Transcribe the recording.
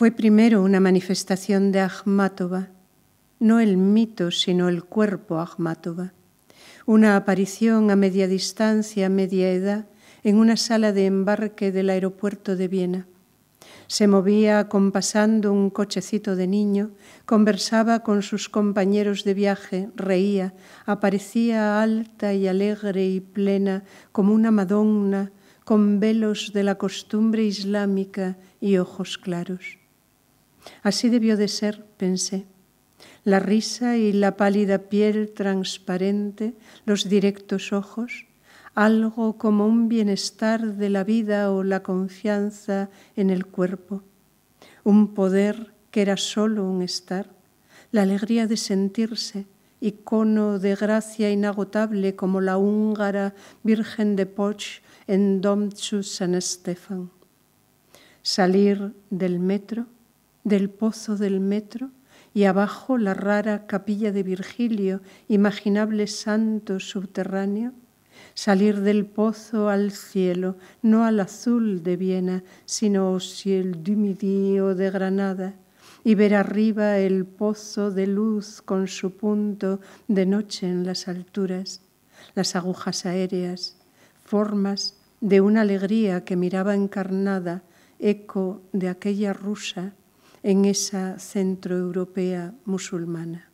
Fue primero una manifestación de Ahmatova, no el mito, sino el cuerpo Ahmatova, una aparición a media distancia, a media edad, en una sala de embarque del aeropuerto de Viena. Se movía acompasando un cochecito de niño, conversaba con sus compañeros de viaje, reía, aparecía alta y alegre y plena como una madonna con velos de la costumbre islámica y ojos claros. Así debió de ser, pensé. La risa y la pálida piel transparente, los directos ojos, algo como un bienestar de la vida o la confianza en el cuerpo, un poder que era solo un estar, la alegría de sentirse, icono de gracia inagotable como la húngara Virgen de Poch en Tzu San Estefan. Salir del metro del pozo del metro y abajo la rara capilla de Virgilio, imaginable santo subterráneo, salir del pozo al cielo, no al azul de Viena, sino al oh cielo oh de Granada, y ver arriba el pozo de luz con su punto de noche en las alturas, las agujas aéreas, formas de una alegría que miraba encarnada, eco de aquella rusa en esa centroeuropea musulmana.